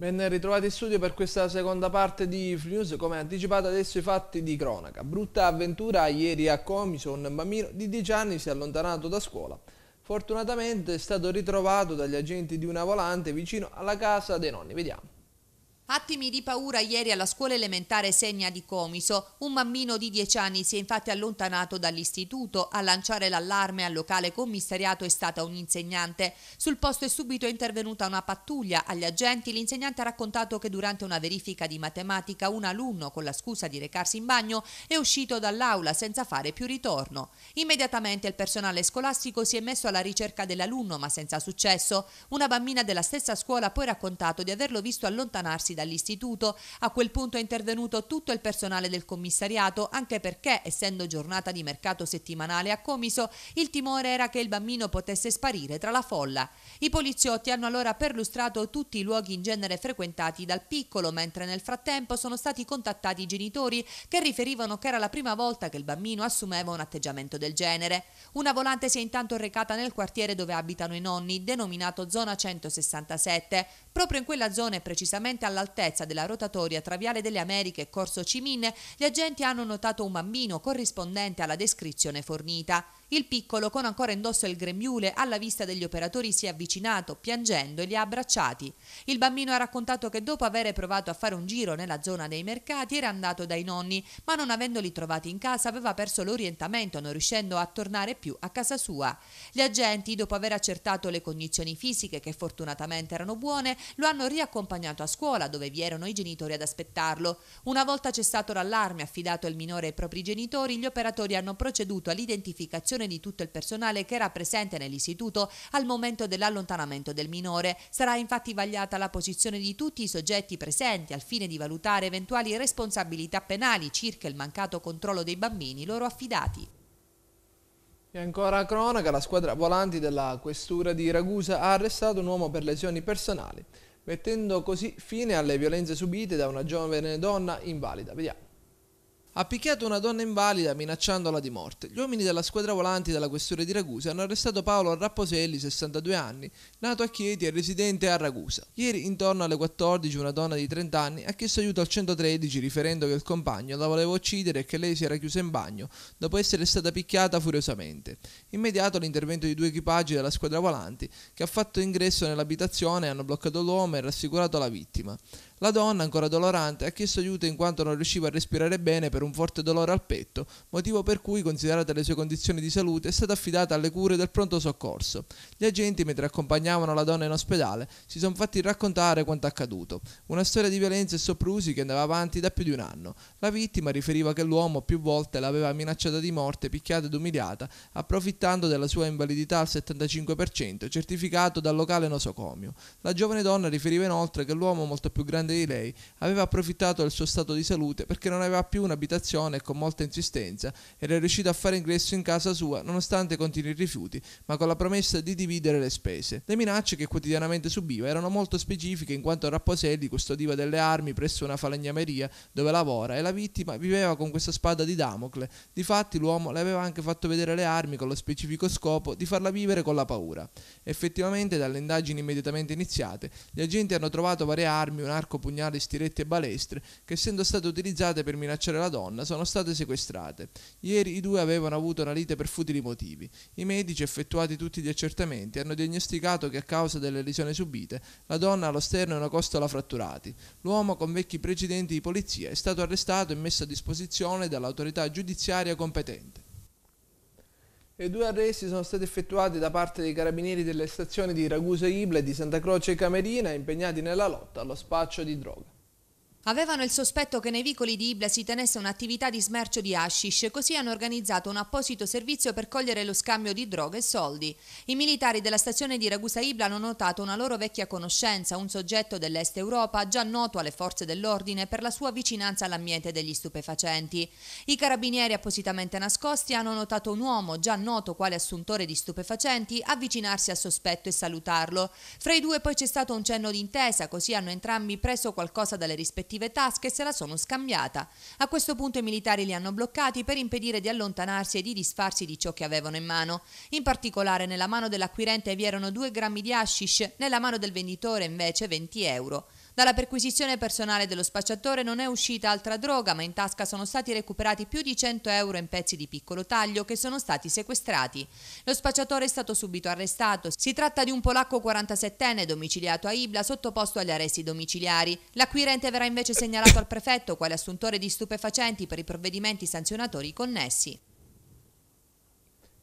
Ben ritrovati in studio per questa seconda parte di News, come anticipato adesso i fatti di cronaca. Brutta avventura ieri a Comiso, un bambino di 10 anni si è allontanato da scuola. Fortunatamente è stato ritrovato dagli agenti di una volante vicino alla casa dei nonni. Vediamo. Attimi di paura ieri alla scuola elementare Segna di Comiso. Un bambino di 10 anni si è infatti allontanato dall'istituto. A lanciare l'allarme al locale commissariato è stata un insegnante. Sul posto è subito intervenuta una pattuglia. Agli agenti l'insegnante ha raccontato che durante una verifica di matematica un alunno, con la scusa di recarsi in bagno, è uscito dall'aula senza fare più ritorno. Immediatamente il personale scolastico si è messo alla ricerca dell'alunno, ma senza successo. Una bambina della stessa scuola ha poi raccontato di averlo visto allontanarsi dall'istituto, a quel punto è intervenuto tutto il personale del commissariato, anche perché, essendo giornata di mercato settimanale a Comiso, il timore era che il bambino potesse sparire tra la folla. I poliziotti hanno allora perlustrato tutti i luoghi in genere frequentati dal piccolo, mentre nel frattempo sono stati contattati i genitori che riferivano che era la prima volta che il bambino assumeva un atteggiamento del genere. Una volante si è intanto recata nel quartiere dove abitano i nonni, denominato zona 167. Proprio in quella zona e precisamente all'altezza all'altezza della rotatoria Traviale delle Americhe Corso Cimin, gli agenti hanno notato un bambino corrispondente alla descrizione fornita. Il piccolo, con ancora indosso il grembiule, alla vista degli operatori si è avvicinato, piangendo, e li ha abbracciati. Il bambino ha raccontato che dopo aver provato a fare un giro nella zona dei mercati era andato dai nonni, ma non avendoli trovati in casa aveva perso l'orientamento, non riuscendo a tornare più a casa sua. Gli agenti, dopo aver accertato le cognizioni fisiche, che fortunatamente erano buone, lo hanno riaccompagnato a scuola, dove vi erano i genitori ad aspettarlo. Una volta cessato l'allarme affidato il minore ai propri genitori, gli operatori hanno proceduto all'identificazione disposizione di tutto il personale che era presente nell'istituto al momento dell'allontanamento del minore. Sarà infatti vagliata la posizione di tutti i soggetti presenti al fine di valutare eventuali responsabilità penali circa il mancato controllo dei bambini loro affidati. E ancora a cronaca, la squadra volanti della questura di Ragusa ha arrestato un uomo per lesioni personali, mettendo così fine alle violenze subite da una giovane donna invalida. Vediamo. Ha picchiato una donna invalida minacciandola di morte. Gli uomini della squadra volanti della questura di Ragusa hanno arrestato Paolo Rapposelli, 62 anni, nato a Chieti e residente a Ragusa. Ieri, intorno alle 14, una donna di 30 anni ha chiesto aiuto al 113 riferendo che il compagno la voleva uccidere e che lei si era chiusa in bagno dopo essere stata picchiata furiosamente. Immediato l'intervento di due equipaggi della squadra volanti che ha fatto ingresso nell'abitazione, hanno bloccato l'uomo e rassicurato la vittima. La donna, ancora dolorante, ha chiesto aiuto in quanto non riusciva a respirare bene per per un forte dolore al petto, motivo per cui, considerate le sue condizioni di salute, è stata affidata alle cure del pronto soccorso. Gli agenti, mentre accompagnavano la donna in ospedale, si sono fatti raccontare quanto accaduto. Una storia di violenza e soprusi che andava avanti da più di un anno. La vittima riferiva che l'uomo più volte l'aveva minacciata di morte, picchiata ed umiliata, approfittando della sua invalidità al 75%, certificato dal locale nosocomio. La giovane donna riferiva inoltre che l'uomo molto più grande di lei aveva approfittato del suo stato di salute perché non aveva più un un'abitazione abitazione e con molta insistenza era riuscito a fare ingresso in casa sua nonostante continui rifiuti, ma con la promessa di dividere le spese. Le minacce che quotidianamente subiva erano molto specifiche in quanto Rapposelli custodiva delle armi presso una falegnameria dove lavora e la vittima viveva con questa spada di Damocle. Difatti l'uomo le aveva anche fatto vedere le armi con lo specifico scopo di farla vivere con la paura. Effettivamente dalle indagini immediatamente iniziate gli agenti hanno trovato varie armi, un arco, pugnali, stiletti e balestre che essendo state utilizzate per minacciare la donna donna sono state sequestrate. Ieri i due avevano avuto una lite per futili motivi. I medici, effettuati tutti gli accertamenti, hanno diagnosticato che a causa delle lesioni subite la donna allo sterno e una costola fratturati. L'uomo, con vecchi precedenti di polizia, è stato arrestato e messo a disposizione dall'autorità giudiziaria competente. I due arresti sono stati effettuati da parte dei carabinieri delle stazioni di Ragusa Ible e di Santa Croce e Camerina impegnati nella lotta allo spaccio di droga. Avevano il sospetto che nei vicoli di Ibla si tenesse un'attività di smercio di hashish, così hanno organizzato un apposito servizio per cogliere lo scambio di droghe e soldi. I militari della stazione di Ragusa Ibla hanno notato una loro vecchia conoscenza, un soggetto dell'Est Europa già noto alle forze dell'ordine per la sua vicinanza all'ambiente degli stupefacenti. I carabinieri appositamente nascosti hanno notato un uomo già noto quale assuntore di stupefacenti avvicinarsi al sospetto e salutarlo. Fra i due poi c'è stato un cenno d'intesa, così hanno entrambi preso qualcosa dalle rispettive rispettive tasche e se la sono scambiata. A questo punto i militari li hanno bloccati per impedire di allontanarsi e di disfarsi di ciò che avevano in mano. In particolare nella mano dell'acquirente vi erano 2 grammi di hashish, nella mano del venditore invece 20 euro. Dalla perquisizione personale dello spacciatore non è uscita altra droga, ma in tasca sono stati recuperati più di 100 euro in pezzi di piccolo taglio che sono stati sequestrati. Lo spacciatore è stato subito arrestato. Si tratta di un polacco 47enne domiciliato a Ibla sottoposto agli arresti domiciliari. L'acquirente verrà invece segnalato al prefetto quale assuntore di stupefacenti per i provvedimenti sanzionatori connessi.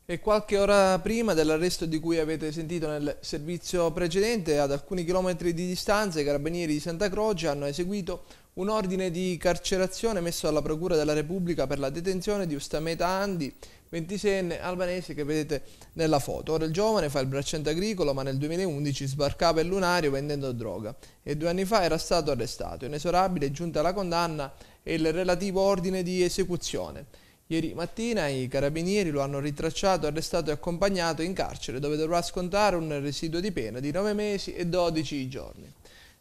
E qualche ora prima dell'arresto di cui avete sentito nel servizio precedente, ad alcuni chilometri di distanza, i carabinieri di Santa Croce hanno eseguito un ordine di carcerazione messo alla Procura della Repubblica per la detenzione di Ustameta Andi, 26enne albanese che vedete nella foto. Ora il giovane fa il bracciante agricolo, ma nel 2011 sbarcava il lunario vendendo droga e due anni fa era stato arrestato. Inesorabile è giunta la condanna e il relativo ordine di esecuzione. Ieri mattina i carabinieri lo hanno ritracciato, arrestato e accompagnato in carcere dove dovrà scontare un residuo di pena di 9 mesi e 12 giorni.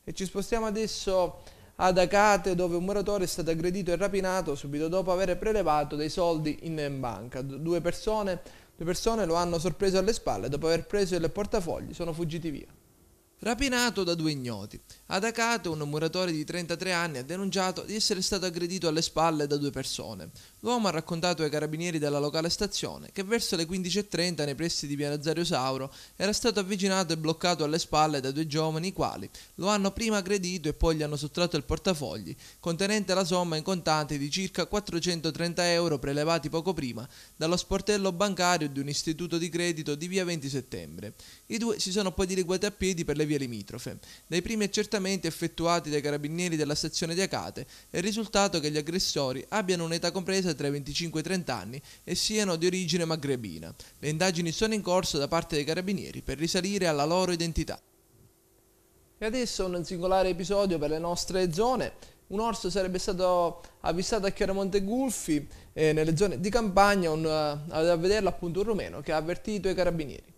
E ci spostiamo adesso ad Acate dove un muratore è stato aggredito e rapinato subito dopo aver prelevato dei soldi in banca. Due persone, due persone lo hanno sorpreso alle spalle dopo aver preso il portafogli, sono fuggiti via. Rapinato da due ignoti. Ad Acato, un muratore di 33 anni ha denunciato di essere stato aggredito alle spalle da due persone. L'uomo ha raccontato ai carabinieri della locale stazione che verso le 15.30 nei pressi di Piana Zario Sauro era stato avvicinato e bloccato alle spalle da due giovani i quali lo hanno prima aggredito e poi gli hanno sottratto il portafogli, contenente la somma in contanti di circa 430 euro prelevati poco prima dallo sportello bancario di un istituto di credito di via 20 settembre. I due si sono poi dileguati a piedi per le vie limitrofe. Dai primi accertamenti accertamenti effettuati dai carabinieri della sezione di Acate è risultato che gli aggressori abbiano un'età compresa tra i 25 e i 30 anni e siano di origine magrebina. Le indagini sono in corso da parte dei carabinieri per risalire alla loro identità. E adesso un singolare episodio per le nostre zone. Un orso sarebbe stato avvistato a Chiaramonte Gulfi, eh, nelle zone di campagna, un, uh, eh, a vederlo appunto un rumeno che ha avvertito i carabinieri.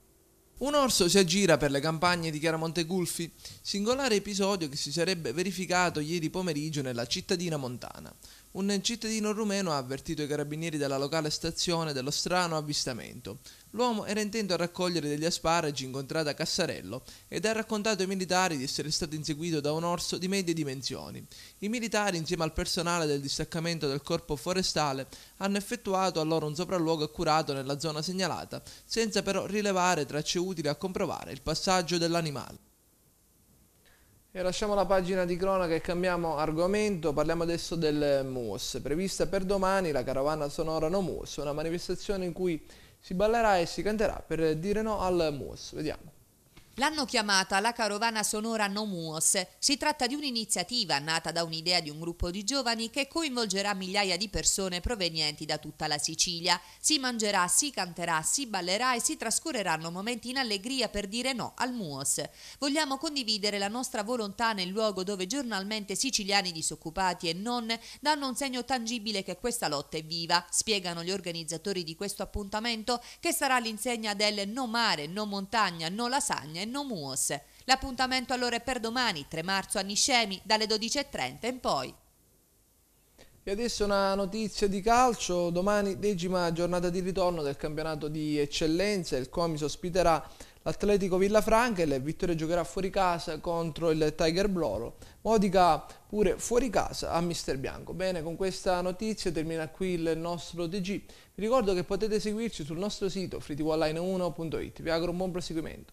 Un orso si aggira per le campagne di Chiaramonte Gulfi, singolare episodio che si sarebbe verificato ieri pomeriggio nella cittadina montana un cittadino rumeno ha avvertito i carabinieri della locale stazione dello strano avvistamento. L'uomo era intento a raccogliere degli asparagi incontrati a Cassarello ed ha raccontato ai militari di essere stato inseguito da un orso di medie dimensioni. I militari, insieme al personale del distaccamento del corpo forestale, hanno effettuato allora un sopralluogo accurato nella zona segnalata, senza però rilevare tracce utili a comprovare il passaggio dell'animale. E lasciamo la pagina di cronaca e cambiamo argomento, parliamo adesso del MUOS. Prevista per domani la carovana sonora No MUOS, una manifestazione in cui si ballerà e si canterà per dire no al MUOS. Vediamo. L'hanno chiamata la Carovana Sonora Nomuos. Si tratta di un'iniziativa nata da un'idea di un gruppo di giovani che coinvolgerà migliaia di persone provenienti da tutta la Sicilia. Si mangerà, si canterà, si ballerà e si trascorreranno momenti in allegria per dire no al Muos. Vogliamo condividere la nostra volontà nel luogo dove giornalmente siciliani disoccupati e non danno un segno tangibile che questa lotta è viva, spiegano gli organizzatori di questo appuntamento che sarà l'insegna del no mare, no montagna, no lasagna Menno Muos. L'appuntamento allora è per domani, 3 marzo a Niscemi, dalle 12.30 in poi. E adesso una notizia di calcio, domani decima giornata di ritorno del campionato di eccellenza, il Comis ospiterà l'Atletico Villafranca e il Vittoria giocherà fuori casa contro il Tiger Bloro, Modica pure fuori casa a Mister Bianco. Bene, con questa notizia termina qui il nostro DG. vi ricordo che potete seguirci sul nostro sito fritiwonline1.it, vi auguro un buon proseguimento.